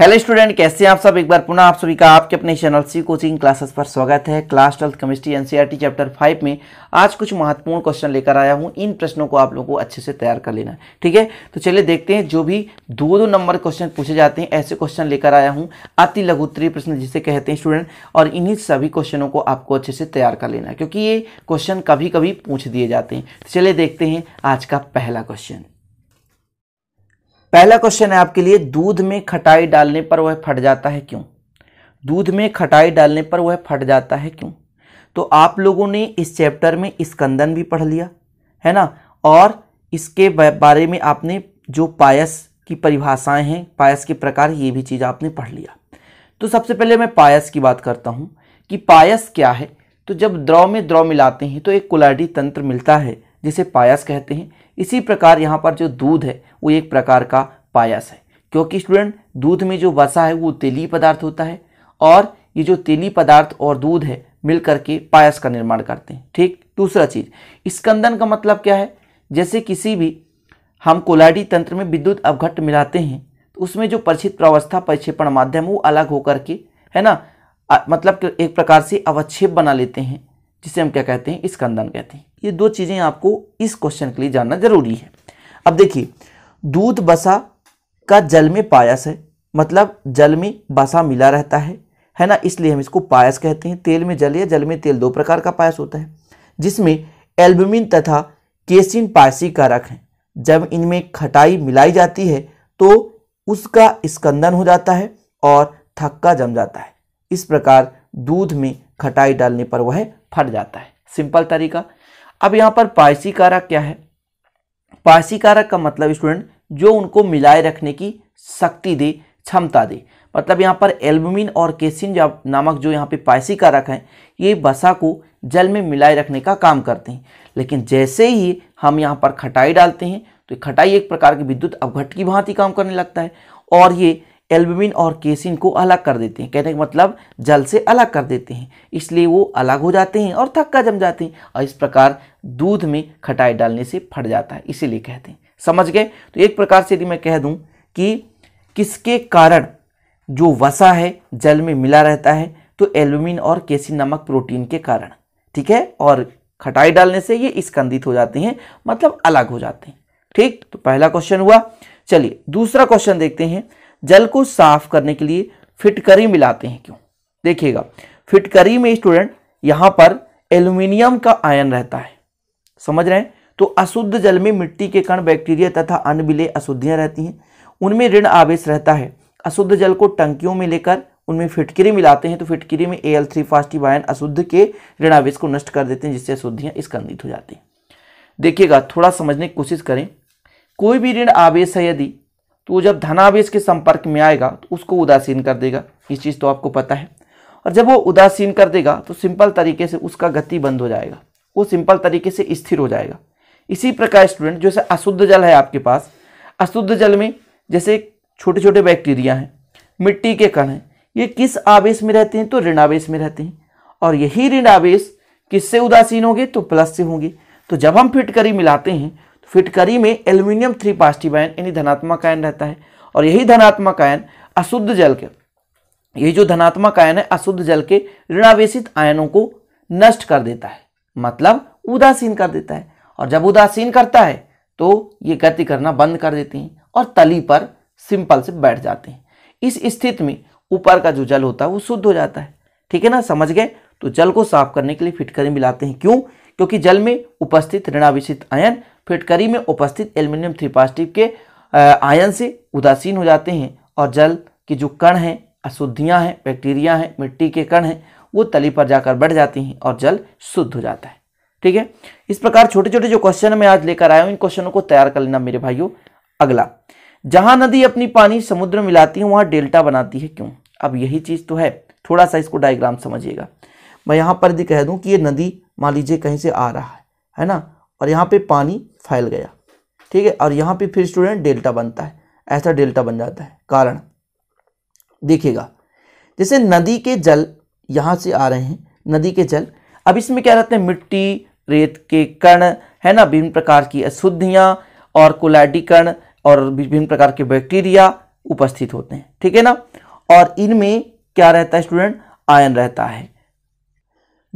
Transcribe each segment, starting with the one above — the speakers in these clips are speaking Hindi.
हेलो स्टूडेंट कैसे हैं आप सब एक बार पुनः आप सभी का आपके अपने चैनल सी कोचिंग क्लासेस पर स्वागत है class twelfth chemistry NCERT chapter five में आज कुछ महत्वपूर्ण क्वेश्चन लेकर आया हूं इन प्रश्नों को आप लोगों को अच्छे से तैयार कर लेना ठीक है तो चलिए देखते हैं जो भी दो दो नंबर क्वेश्चन पूछे जाते हैं ऐसे क्वेश्चन लेकर आया हूँ अति लघुत्तरीय प्रश्न जिसे कहते हैं स्टूडेंट और इन्हीं सभी क्वेश्चनों को आपको अच्छे से तैयार कर लेना क्योंकि ये क्वेश्चन कभी कभी पूछ दिए जाते हैं तो चलिए देखते हैं आज का पहला क्वेश्चन पहला क्वेश्चन है आपके लिए दूध में खटाई डालने पर वह फट जाता है क्यों दूध में खटाई डालने पर वह फट जाता है क्यों तो आप लोगों ने इस चैप्टर में स्कंदन भी पढ़ लिया है ना और इसके बारे में आपने जो पायस की परिभाषाएं हैं पायस के प्रकार ये भी चीज़ आपने पढ़ लिया तो सबसे पहले मैं पायस की बात करता हूँ कि पायस क्या है तो जब द्रव में द्रव मिलाते हैं तो एक कुलाडी तंत्र मिलता है जिसे पायस कहते हैं इसी प्रकार यहाँ पर जो दूध है वो एक प्रकार का पायस है क्योंकि स्टूडेंट दूध में जो वसा है वो तेली पदार्थ होता है और ये जो तेली पदार्थ और दूध है मिल करके पायस का निर्माण करते हैं ठीक दूसरा चीज़ स्कंदन का मतलब क्या है जैसे किसी भी हम कोलाडी तंत्र में विद्युत अवघट मिलाते हैं तो उसमें जो परिचित प्रावस्था परिक्षेपण माध्यम वो अलग होकर के है ना मतलब एक प्रकार से अवच्छेप बना लेते हैं जिसे हम क्या कहते हैं स्कंदन कहते हैं ये दो चीज़ें आपको इस क्वेश्चन के लिए जानना जरूरी है अब देखिए दूध बसा का जल में पायस है मतलब जल में बसा मिला रहता है है ना इसलिए हम इसको पायस कहते हैं तेल में जल या जल में तेल दो प्रकार का पायस होता है जिसमें एल्बमिन तथा केसिन पायसी कारक हैं जब इनमें खटाई मिलाई जाती है तो उसका स्कंदन हो जाता है और थक्का जम जाता है इस प्रकार दूध में खटाई डालने पर वह फट जाता है सिंपल तरीका अब यहाँ पर पायसी कारक क्या है पायसी कारक का मतलब स्टूडेंट जो उनको मिलाए रखने की शक्ति दे क्षमता दे मतलब यहाँ पर एल्बुमिन और केसिन नामक जो यहाँ पे पायसी कारक हैं ये बसा को जल में मिलाए रखने का काम करते हैं लेकिन जैसे ही हम यहाँ पर खटाई डालते हैं तो खटाई एक प्रकार की विद्युत अवघट की भांति काम करने लगता है और ये एल्बमिन और केसिन को अलग कर देते हैं कहने का मतलब जल से अलग कर देते हैं इसलिए वो अलग हो जाते हैं और थक्का जम जाते हैं और इस प्रकार दूध में खटाई डालने से फट जाता है इसीलिए कहते हैं समझ गए तो एक प्रकार से यदि मैं कह दूँ कि किसके कारण जो वसा है जल में मिला रहता है तो एल्बमिन और केसिन नामक प्रोटीन के कारण ठीक है और खटाई डालने से ये स्कंदित हो जाते हैं मतलब अलग हो जाते हैं ठीक तो पहला क्वेश्चन हुआ चलिए दूसरा क्वेश्चन देखते हैं जल को साफ करने के लिए फिटकरी मिलाते हैं क्यों देखिएगा फिटकरी में स्टूडेंट यहां पर एल्यूमिनियम का आयन रहता है समझ रहे हैं तो अशुद्ध जल में मिट्टी के कण बैक्टीरिया तथा अन्य विले अशुद्धियां रहती हैं उनमें ऋण आवेश रहता है अशुद्ध जल को टंकियों में लेकर उनमें फिटकरी मिलाते हैं तो फिटकरी में A L three positive ion अशुद्ध के ऋण आवेश को नष्ट कर देते हैं जिससे अशुद्धियाँ स्कंदित हो जाती हैं देखिएगा थोड़ा समझने की कोशिश करें कोई भी ऋण आवेश है यदि तो जब धनावेश के संपर्क में आएगा तो उसको उदासीन कर देगा ये चीज़ तो आपको पता है और जब वो उदासीन कर देगा तो सिंपल तरीके से उसका गति बंद हो जाएगा वो सिंपल तरीके से स्थिर हो जाएगा इसी प्रकार स्टूडेंट जैसे अशुद्ध जल है आपके पास अशुद्ध जल में जैसे छोटे छोटे बैक्टीरिया हैं मिट्टी के कण हैं ये किस आवेश में रहते हैं तो ऋणावेश में रहते हैं और यही ऋणावेश किससे उदासीन होंगे तो प्लस से होंगे तो जब हम फिटकरी मिलाते हैं फिटकरी में एल्यूमिनियम थ्री पास्टिव आयन यानी धनात्मक आयन रहता है और यही धनात्मक आयन अशुद्ध जल के यही जो धनात्मक आयन है अशुद्ध जल के ऋणावेशित आयनों को नष्ट कर देता है मतलब उदासीन कर देता है और जब उदासीन करता है तो ये गति करना बंद कर देते हैं और तली पर सिंपल से बैठ जाते हैं इस स्थिति में ऊपर का जो जल होता है वो शुद्ध हो जाता है ठीक है ना समझ गए तो जल को साफ करने के लिए फिटकरी मिलाते हैं क्यों क्योंकि जल में उपस्थित ऋणावेशित आयन फिटकरी में उपस्थित एल्यूमिनियम थ्री पॉजिटिव के आयन से उदासीन हो जाते हैं और जल के जो कण हैं अशुद्धियाँ हैं बैक्टीरिया हैं मिट्टी के कण हैं वो तली पर जाकर बढ़ जाती हैं और जल शुद्ध हो जाता है ठीक है इस प्रकार छोटे छोटे जो क्वेश्चन मैं आज लेकर आया हूँ इन क्वेश्चनों को तैयार कर लेना मेरे भाइयों अगला जहाँ नदी अपनी पानी समुद्र में लाती है वहाँ डेल्टा बनाती है क्यों अब यही चीज़ तो है थोड़ा सा इसको डायग्राम समझिएगा मैं यहाँ पर यदि कह दूँ कि ये नदी मान लीजिए कहीं से आ रहा है है ना और यहाँ पे पानी फैल गया ठीक है और यहाँ पे फिर स्टूडेंट डेल्टा बनता है ऐसा डेल्टा बन जाता है कारण देखिएगा जैसे नदी के जल यहाँ से आ रहे हैं नदी के जल अब इसमें क्या रहते हैं मिट्टी रेत के कण है ना विभिन्न प्रकार की अशुद्धियाँ और कोलाडी कण और विभिन्न प्रकार के बैक्टीरिया उपस्थित होते हैं ठीक है ना और इनमें क्या रहता है स्टूडेंट आयन रहता है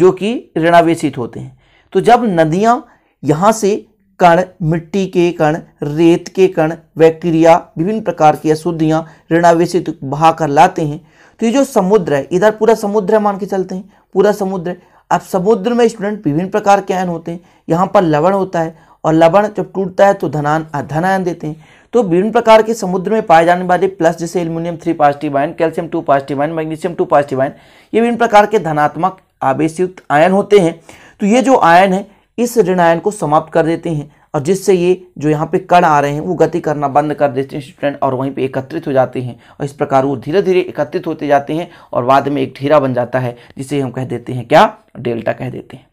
जो कि ऋणावेशित होते हैं तो जब नदियाँ यहाँ से कण मिट्टी के कण रेत के कण बैक्टीरिया विभिन्न प्रकार की अशुद्धियाँ ऋणावेशित बहा कर लाते हैं तो ये जो समुद्र है इधर पूरा समुद्र है मान के चलते हैं पूरा समुद्र है अब समुद्र में स्टूडेंट विभिन्न प्रकार के आयन होते हैं यहाँ पर लवण होता है और लवण जब टूटता है तो धनान धन आयन देते हैं तो विभिन्न प्रकार के समुद्र में पाए जाने वाले प्लस जैसे aluminium three positive ion calcium two positive ion magnesium two positive ion ये विभिन्न प्रकार के धनात्मक आवेशयुक्त आयन होते हैं तो ये जो आयन है इस ऋण आयन को समाप्त कर देते हैं और जिससे ये जो यहाँ पे कण आ रहे हैं वो गति करना बंद कर देते हैं स्टूडेंट और वहीं पे एकत्रित हो जाते हैं और इस प्रकार वो धीरे धीरे एकत्रित होते जाते हैं और बाद में एक ढेरा बन जाता है जिसे हम कह देते हैं क्या डेल्टा कह देते हैं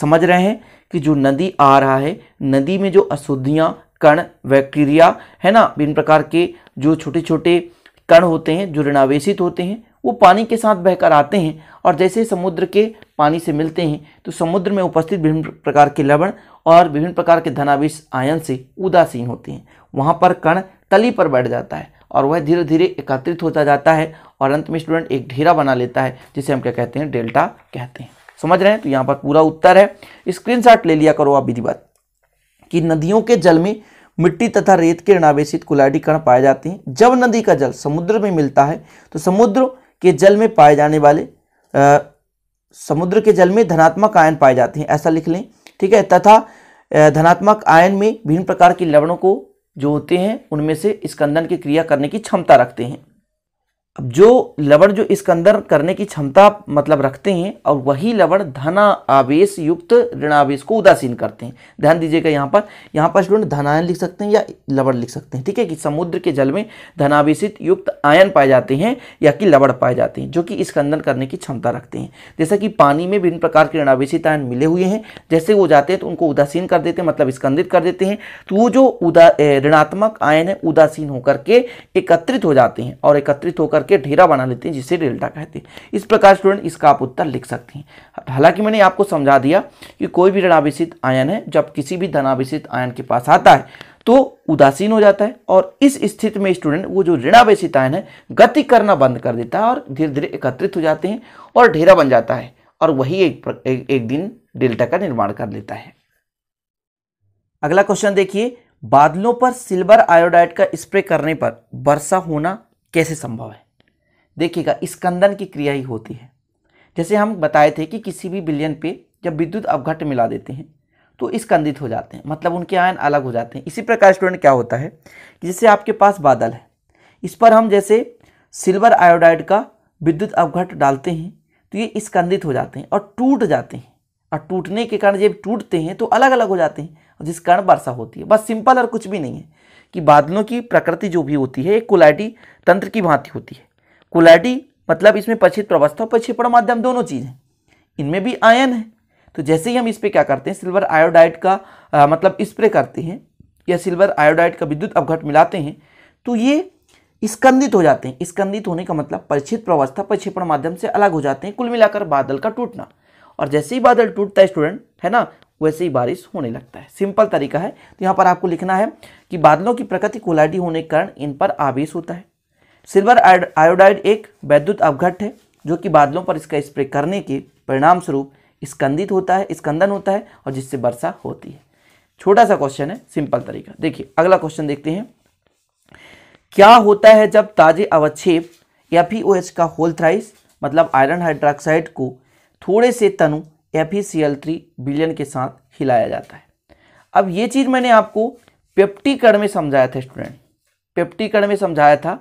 समझ रहे हैं कि जो नदी आ रहा है नदी में जो अशुद्धियाँ कण बैक्टीरिया है ना विभिन्न प्रकार के जो छोटे छोटे कण होते हैं जो ऋणावेशित होते हैं वो पानी के साथ बहकर आते हैं और जैसे समुद्र के पानी से मिलते हैं तो समुद्र में उपस्थित विभिन्न प्रकार के लवण और विभिन्न प्रकार के धनावेश आयन से उदासीन होते हैं वहाँ पर कण तली पर बैठ जाता है और वह धीरे धीरे एकत्रित होता जाता है और अंत में स्टूडेंट एक ढेरा बना लेता है जिसे हम क्या कहते हैं डेल्टा कहते हैं समझ रहे हैं तो यहाँ पर पूरा उत्तर है स्क्रीनशॉट ले लिया करो आप विधिवत कि नदियों के जल में मिट्टी तथा रेत के ऋणावेशित कुलाडी कण पाए जाते हैं जब नदी का जल समुद्र में मिलता है तो समुद्र के जल में पाए जाने वाले आ, समुद्र के जल में धनात्मक आयन पाए जाते हैं ऐसा लिख लें ठीक है तथा धनात्मक आयन में विभिन्न प्रकार के लवणों को जो होते हैं उनमें से स्कंदन की क्रिया करने की क्षमता रखते हैं अब जो लवण जो इसके अंदर करने की क्षमता मतलब रखते हैं और वही लवण धना आवेश युक्त ऋणावेश को उदासीन करते हैं ध्यान दीजिएगा यहाँ पर यहाँ पर स्टूडेंट धनायन लिख सकते हैं या लवण लिख सकते हैं ठीक है कि समुद्र के जल में धनावेशित युक्त आयन पाए जाते हैं या कि लवण पाए जाते हैं जो कि स्कंदन करने की क्षमता रखते हैं जैसा कि पानी में विभिन्न प्रकार के ऋणावेशित आयन मिले हुए हैं जैसे वो जाते हैं तो उनको उदासीन कर देते हैं मतलब स्कंदित कर देते हैं तो वो जो उदा ऋणात्मक आयन है उदासीन होकर के एकत्रित हो जाते हैं और एकत्रित होकर करके ढेरा बना लेते हैं जिसे डेल्टा कहते हैं इस प्रकार स्टूडेंट इसका आप उत्तर लिख सकते हैं हालांकि मैंने आपको समझा दिया कि कोई भी ऋणावेशित आयन है जब किसी भी धनावेशित आयन के पास आता है तो उदासीन हो जाता है और इस स्थिति में स्टूडेंट वो जो ऋणावेशित आयन है गति करना बंद कर देता है और धीरे धीरे एकत्रित हो जाते हैं और ढेरा बन जाता है और वही एक, एक, एक दिन डेल्टा का निर्माण कर लेता है अगला क्वेश्चन देखिए बादलों पर सिल्वर आयोडाइड का स्प्रे करने पर वर्षा होना कैसे संभव है देखिएगा स्कंदन की क्रिया ही होती है जैसे हम बताए थे कि किसी भी बिलियन पे जब विद्युत अवघट मिला देते हैं तो स्कंदित हो जाते हैं मतलब उनके आयन अलग हो जाते हैं इसी प्रकार स्टूडेंट क्या होता है कि जैसे आपके पास बादल है इस पर हम जैसे सिल्वर आयोडाइड का विद्युत अवघट डालते हैं तो ये स्कंदित हो जाते हैं और टूट जाते हैं और टूटने के कारण जब टूटते हैं तो अलग अलग हो जाते हैं और जिस कारण वर्षा होती है बस सिंपल और कुछ भी नहीं है कि बादलों की प्रकृति जो भी होती है एक कुलाइटी तंत्र की भांति होती है कुलैटी मतलब इसमें पक्षित प्रवस्था और पक्षिपण माध्यम दोनों चीज़ हैं इनमें भी आयन है तो जैसे ही हम इस पर क्या करते हैं सिल्वर आयोडाइड का आ, मतलब स्प्रे करते हैं या सिल्वर आयोडाइड का विद्युत अवघट मिलाते हैं तो ये स्कंदित हो जाते हैं स्कंदित होने का मतलब परिचित प्रवस्था प्रक्षेपण माध्यम से अलग हो जाते हैं कुल मिलाकर बादल का टूटना और जैसे ही बादल टूटता है स्टूडेंट है ना वैसे ही बारिश होने लगता है सिंपल तरीका है तो यहाँ पर आपको लिखना है कि बादलों की प्रकृति कोलाडी होने के कारण इन पर आवेश होता है सिल्वर आयोडाइड एक वैद्युत अवघट है जो कि बादलों पर इसका स्प्रे करने के परिणाम स्वरूप स्कंदित होता है स्कंदन होता है और जिससे वर्षा होती है छोटा सा क्वेश्चन है सिंपल तरीका देखिए अगला क्वेश्चन देखते हैं क्या होता है जब ताजे अवच्छेप ओ एच का थ्राइस मतलब आयरन हाइड्रोक्साइड को थोड़े से तनु या थ्री बिलियन के साथ हिलाया जाता है अब ये चीज़ मैंने आपको पेप्टिकड़ में समझाया था स्टूडेंट पेप्टिकड़ में समझाया था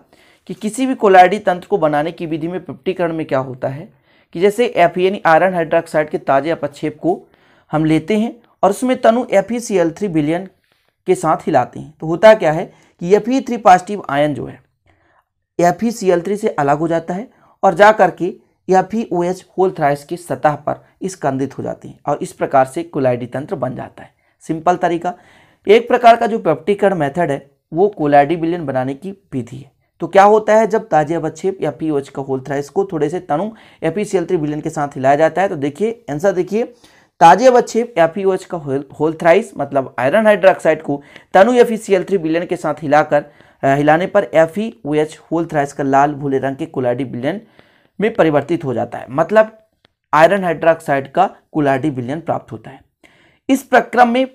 कि किसी भी कोलाइडी तंत्र को बनाने की विधि में पिप्टीकरण में क्या होता है कि जैसे एफ यानी आयरन हाइड्रोक्साइड के ताजे अपक्षेप को हम लेते हैं और उसमें तनु एफ थ्री बिलियन के साथ हिलाते हैं तो होता क्या है कि एफ थ्री पॉजिटिव आयन जो है एफ थ्री से अलग हो जाता है और जा करके या E O H whole thrice की सतह पर स्कंदित हो जाती हैं और इस प्रकार से कोलाइडी तंत्र बन जाता है सिंपल तरीका एक प्रकार का जो पेप्टिकर्ड मेथड है वो कोलाइडी बिलियन बनाने की विधि है तो क्या होता है जब ताजे अवच्छेप या पी ओच का होल थ्राइस को थोड़े से तनु या पी सी एल थ्री बिलियन के साथ हिलाया जाता है तो देखिए आंसर देखिए ताजे अवच्छेप या पी ओच का होल होल थ्राइस मतलब आयरन हाइड्रोक्साइड को तनु या पी सी एल थ्री बिलियन के साथ हिलाकर हिलाने पर F E O H whole thrice का लाल भूले रंग के कुलाडी बिलियन में परिवर्तित हो जाता है मतलब आयरन हाइड्रोक्साइड का कुलाडी बिलियन प्राप्त होता है इस प्रक्रम में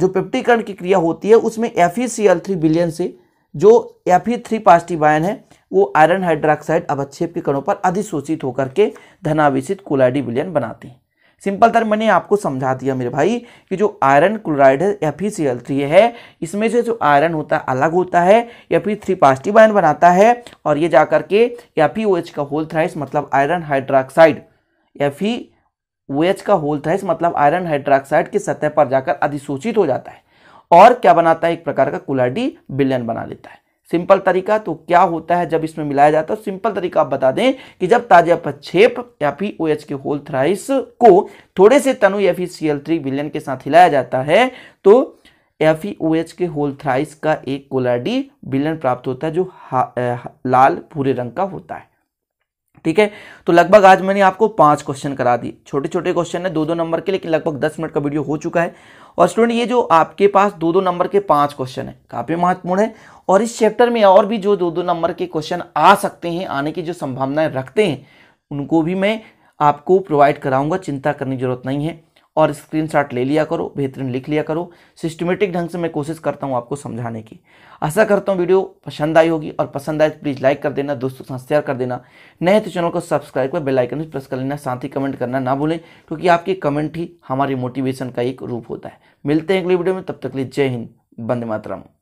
जो पिप्टीकरण की क्रिया होती है उसमें F E C L three बिलियन से जो या फिर थ्री पॉजिटिव आयन है वो आयरन हाइड्रोक्साइड अवक्षेप के कणों पर अधिशोषित होकर के धनावेशित कोलाइडी विलियन बनाते हैं सिंपल तरह मैंने आपको समझा दिया मेरे भाई कि जो आयरन क्लोराइड है या फिर सी एल थ्री है इसमें से जो आयरन होता है अलग होता है या फिर थ्री पॉजिटिव आयन बनाता है और ये जाकर के या फिर ओ एच का होल थ्राइस मतलब आयरन हाइड्रोक्साइड या फिर ओ एच का होल थ्राइस मतलब आयरन हाइड्रोक्साइड की सतह पर जाकर अधिसूचित हो जाता है और क्या बनाता है एक प्रकार का कुलाडी बिलियन बना लेता है सिंपल तरीका तो क्या होता है जब इसमें मिलाया जाता है सिंपल तरीका आप बता दें कि जब ताजा प्रक्षेप या फिर ओ के होल थ्राइस को थोड़े से तनु या फिर सी एल थ्री विलियन के साथ हिलाया जाता है तो एफ ओ एच के होल थ्राइस का एक कोलाडी बिलियन प्राप्त होता है जो हा, हा, लाल भूरे रंग का होता है ठीक है तो लगभग आज मैंने आपको पांच क्वेश्चन करा दिए छोटे छोटे क्वेश्चन है दो दो नंबर के लेकिन लगभग दस मिनट का वीडियो हो चुका है और स्टूडेंट ये जो आपके पास दो दो नंबर के पांच क्वेश्चन है काफ़ी महत्वपूर्ण है और इस चैप्टर में और भी जो दो दो नंबर के क्वेश्चन आ सकते हैं आने की जो संभावनाएं रखते हैं उनको भी मैं आपको प्रोवाइड कराऊंगा चिंता करने की जरूरत नहीं है और स्क्रीनशॉट ले लिया करो बेहतरीन लिख लिया करो सिस्टमेटिक ढंग से मैं कोशिश करता हूँ आपको समझाने की आशा करता हूँ वीडियो पसंद आई होगी और पसंद आए तो प्लीज़ लाइक कर देना दोस्तों के साथ शेयर कर देना नए तो चैनल को सब्सक्राइब कर बेलाइकन भी प्रेस कर लेना साथ ही कमेंट करना ना भूलें क्योंकि आपकी कमेंट ही हमारी मोटिवेशन का एक रूप होता है मिलते हैं अगले वीडियो में तब तक लिए जय हिंद बंदे मातरम